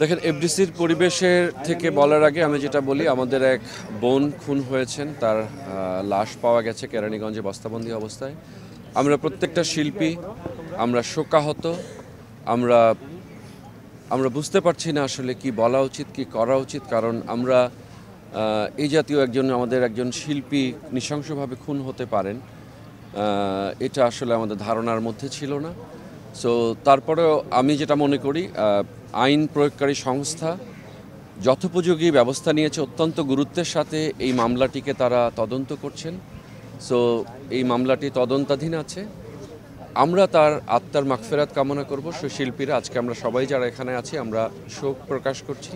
দেখেন এফডিসির পরিবেশের থেকে বলার আগে আমি যেটা বলি আমাদের এক বোন খুন হয়েছেন তার লাশ পাওয়া গেছে কেরানীগঞ্জে বস্তাবন্দি অবস্থায় আমরা প্রত্যেকটা শিল্পী আমরা শোকাহত আমরা আমরা বুঝতে পারছি না আসলে কি বলা উচিত কি করা উচিত কারণ আমরা এই জাতীয় একজন আমাদের একজন শিল্পী নৃশংসভাবে খুন হতে পারেন এটা আসলে আমাদের ধারণার মধ্যে ছিল না সো তারপরেও আমি যেটা মনে করি আইন প্রয়োগকারী সংস্থা যথোপযোগী ব্যবস্থা নিয়েছে অত্যন্ত গুরুত্বের সাথে এই মামলাটিকে তারা তদন্ত করছেন সো এই মামলাটি তদন্তাধীন আছে আমরা তার আত্মার মাকফেরাত কামনা করব সুশিল্পীরা আজকে আমরা সবাই যারা এখানে আছি আমরা শোক প্রকাশ করছি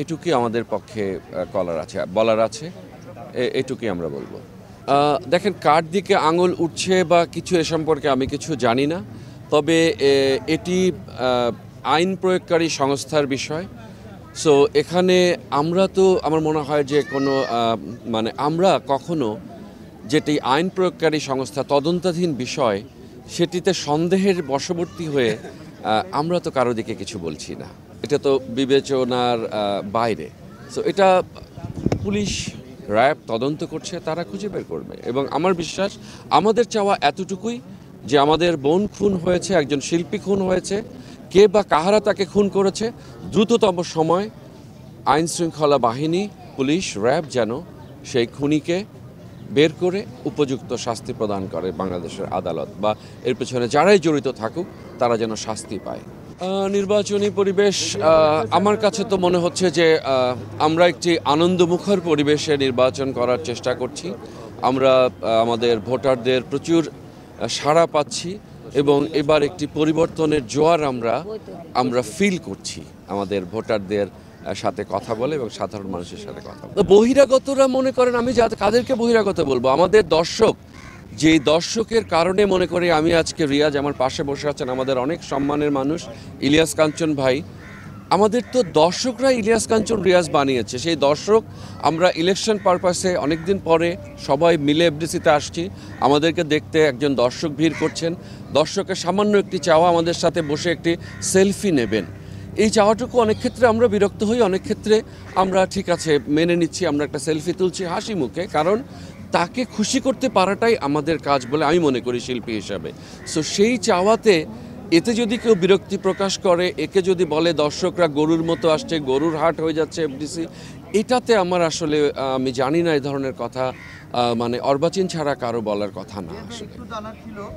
এটুকুই আমাদের পক্ষে কলার আছে বলার আছে এটুকুই আমরা বলবো দেখেন কার দিকে আঙুল উঠছে বা কিছু এ সম্পর্কে আমি কিছু জানি না তবে এটি আইন প্রয়োগকারী সংস্থার বিষয় সো এখানে আমরা তো আমার মনে হয় যে কোনো মানে আমরা কখনো যেটি আইন প্রয়োগকারী সংস্থা তদন্তাধীন বিষয় সেটিতে সন্দেহের বশবর্তী হয়ে আমরা তো কারো দিকে কিছু বলছি না এটা তো বিবেচনার বাইরে সো এটা পুলিশ র্যাব তদন্ত করছে তারা খুঁজে বের করবে এবং আমার বিশ্বাস আমাদের চাওয়া এতটুকুই যে আমাদের বোন খুন হয়েছে একজন শিল্পী খুন হয়েছে কে বা কাহারা তাকে খুন করেছে দ্রুততম সময় আইন শৃঙ্খলা বাহিনী পুলিশ র্যাব যেন সেই খুনিকে বের করে উপযুক্ত শাস্তি প্রদান করে বাংলাদেশের আদালত বা এর পেছনে যারাই জড়িত থাকুক তারা যেন শাস্তি পায় নির্বাচনী পরিবেশ আমার কাছে তো মনে হচ্ছে যে আমরা একটি আনন্দমুখর পরিবেশে নির্বাচন করার চেষ্টা করছি আমরা আমাদের ভোটারদের প্রচুর সাড়া পাচ্ছি এবং এবার একটি পরিবর্তনের জোয়ার আমরা আমরা ফিল করছি আমাদের ভোটারদের সাথে কথা বলে এবং সাধারণ মানুষের সাথে কথা বলে বহিরাগতরা মনে করেন আমি যা কাদেরকে বহিরাগত বলবো আমাদের দর্শক যে দর্শকের কারণে মনে করি আমি আজকে রিয়াজ আমার পাশে বসে আছেন আমাদের অনেক সম্মানের মানুষ ইলিয়াস কাঞ্চন ভাই আমাদের তো দর্শকরা ইলিয়াস কাঞ্চন রিয়াজ বানিয়েছে সেই দর্শক আমরা ইলেকশন পারপাসে অনেকদিন পরে সবাই মিলে এফডিসিতে আসছি আমাদেরকে দেখতে একজন দর্শক ভিড় করছেন দর্শকের সামান্য একটি চাওয়া আমাদের সাথে বসে একটি সেলফি নেবেন এই চাওয়াটুকু অনেক ক্ষেত্রে আমরা বিরক্ত হই অনেক ক্ষেত্রে আমরা ঠিক আছে মেনে নিচ্ছি আমরা একটা সেলফি তুলছি হাসি মুখে কারণ তাকে খুশি করতে পারাটাই আমাদের কাজ বলে আমি মনে করি শিল্পী হিসাবে সো সেই চাওয়াতে এতে যদি কেউ বিরক্তি প্রকাশ করে একে যদি বলে দর্শকরা গরুর মতো আসছে গরুর হাট হয়ে যাচ্ছে এফডিসি এটাতে আমার আসলে আমি জানি না এই ধরনের কথা মানে অর্বাচীন ছাড়া কারো বলার কথা না আসলে